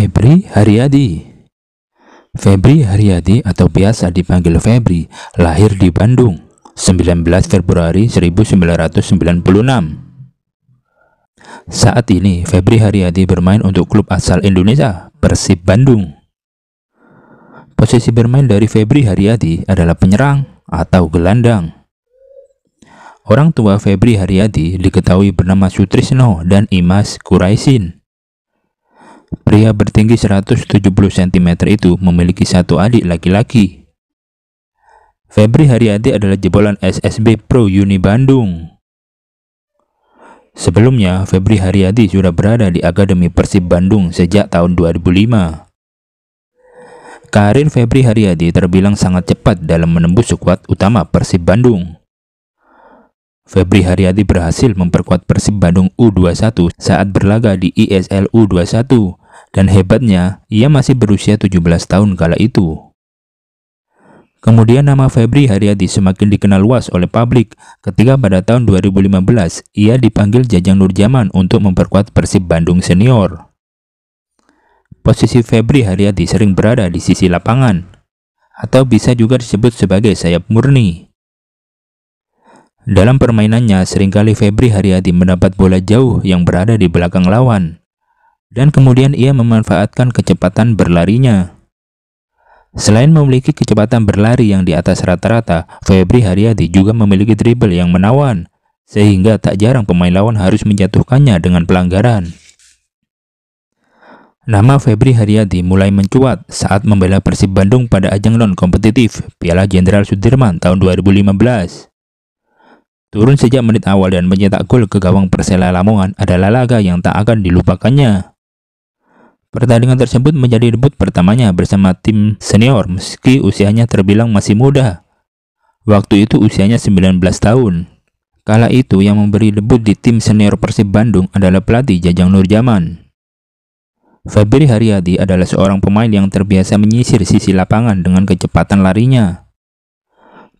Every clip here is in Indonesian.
Febri Haryadi Febri Haryadi atau biasa dipanggil Febri lahir di Bandung 19 Februari 1996 Saat ini Febri Haryadi bermain untuk klub asal Indonesia Persib Bandung Posisi bermain dari Febri Haryadi adalah penyerang atau gelandang Orang tua Febri Haryadi diketahui bernama Sutrisno dan Imas Kuraisin. Pria bertinggi 170 cm itu memiliki satu adik laki-laki. Febri Haryadi adalah jebolan SSB Pro Uni Bandung. Sebelumnya, Febri Haryadi sudah berada di Akademi Persib Bandung sejak tahun 2005. Karir Febri Haryadi terbilang sangat cepat dalam menembus sekuat utama Persib Bandung. Febri Haryadi berhasil memperkuat Persib Bandung U21 saat berlaga di ISL U21 dan hebatnya, ia masih berusia 17 tahun kala itu. Kemudian nama Febri Haryadi semakin dikenal luas oleh publik ketika pada tahun 2015 ia dipanggil Jajang Nurjaman untuk memperkuat Persib Bandung Senior. Posisi Febri Haryadi sering berada di sisi lapangan, atau bisa juga disebut sebagai sayap murni. Dalam permainannya, seringkali Febri Haryadi mendapat bola jauh yang berada di belakang lawan dan kemudian ia memanfaatkan kecepatan berlarinya. Selain memiliki kecepatan berlari yang di atas rata-rata, Febri Haryadi juga memiliki dribble yang menawan, sehingga tak jarang pemain lawan harus menjatuhkannya dengan pelanggaran. Nama Febri Haryadi mulai mencuat saat membela Persib Bandung pada ajang non-kompetitif Piala Jenderal Sudirman tahun 2015. Turun sejak menit awal dan mencetak gol ke gawang Persela Lamongan adalah laga yang tak akan dilupakannya. Pertandingan tersebut menjadi debut pertamanya bersama tim senior meski usianya terbilang masih muda. Waktu itu usianya 19 tahun. Kala itu yang memberi debut di tim senior Persib Bandung adalah pelatih Jajang Nurjaman. Fabri Haryadi adalah seorang pemain yang terbiasa menyisir sisi lapangan dengan kecepatan larinya.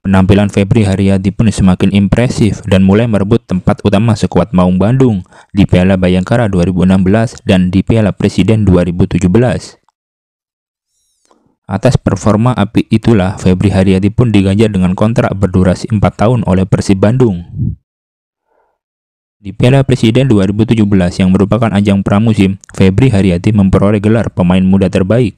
Penampilan Febri Haryadi pun semakin impresif dan mulai merebut tempat utama sekuat Maung Bandung di Piala Bayangkara 2016 dan di Piala Presiden 2017. Atas performa api itulah, Febri Haryadi pun diganjar dengan kontrak berdurasi 4 tahun oleh Persib Bandung. Di Piala Presiden 2017 yang merupakan ajang pramusim, Febri Haryadi memperoleh gelar pemain muda terbaik.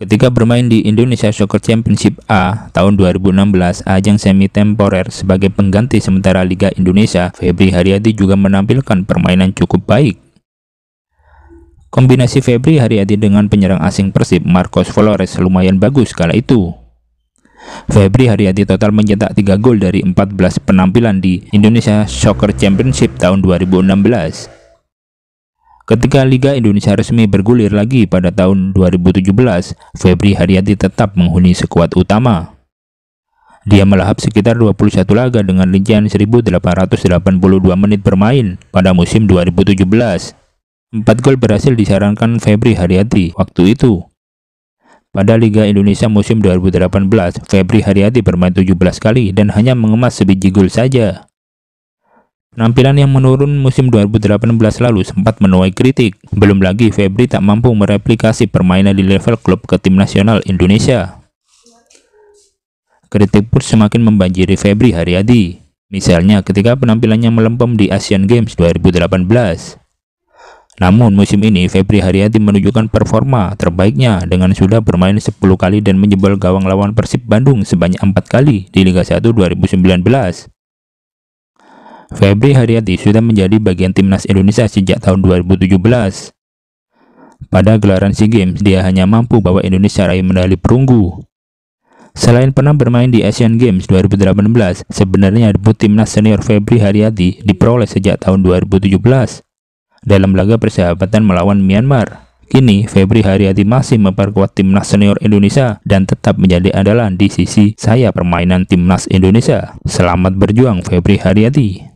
Ketika bermain di Indonesia Soccer Championship A tahun 2016, ajang semi temporer sebagai pengganti sementara Liga Indonesia, Febri Haryadi juga menampilkan permainan cukup baik. Kombinasi Febri Haryadi dengan penyerang asing Persib Marcos Flores lumayan bagus kala itu. Febri Haryadi total mencetak 3 gol dari 14 penampilan di Indonesia Soccer Championship tahun 2016. Ketika Liga Indonesia resmi bergulir lagi pada tahun 2017, Febri Haryadi tetap menghuni sekuat utama. Dia melahap sekitar 21 laga dengan rincian 1.882 menit bermain pada musim 2017. Empat gol berhasil disarankan Febri Haryadi waktu itu. Pada Liga Indonesia musim 2018, Febri Haryadi bermain 17 kali dan hanya mengemas sebiji gol saja. Penampilan yang menurun musim 2018 lalu sempat menuai kritik. Belum lagi Febri tak mampu mereplikasi permainan di level klub ke tim nasional Indonesia. Kritik pun semakin membanjiri Febri Haryadi. Misalnya ketika penampilannya melempem di Asian Games 2018. Namun musim ini Febri Haryadi menunjukkan performa terbaiknya dengan sudah bermain 10 kali dan menjebol gawang lawan Persib Bandung sebanyak 4 kali di Liga 1 2019. Febri Haryati sudah menjadi bagian timnas Indonesia sejak tahun 2017. Pada gelaran SEA Games, dia hanya mampu bawa Indonesia raih medali perunggu. Selain pernah bermain di Asian Games 2018, sebenarnya debut timnas senior Febri Haryati diperoleh sejak tahun 2017 dalam laga persahabatan melawan Myanmar. Kini, Febri Haryati masih memperkuat timnas senior Indonesia dan tetap menjadi andalan di sisi saya permainan timnas Indonesia. Selamat berjuang Febri Haryati.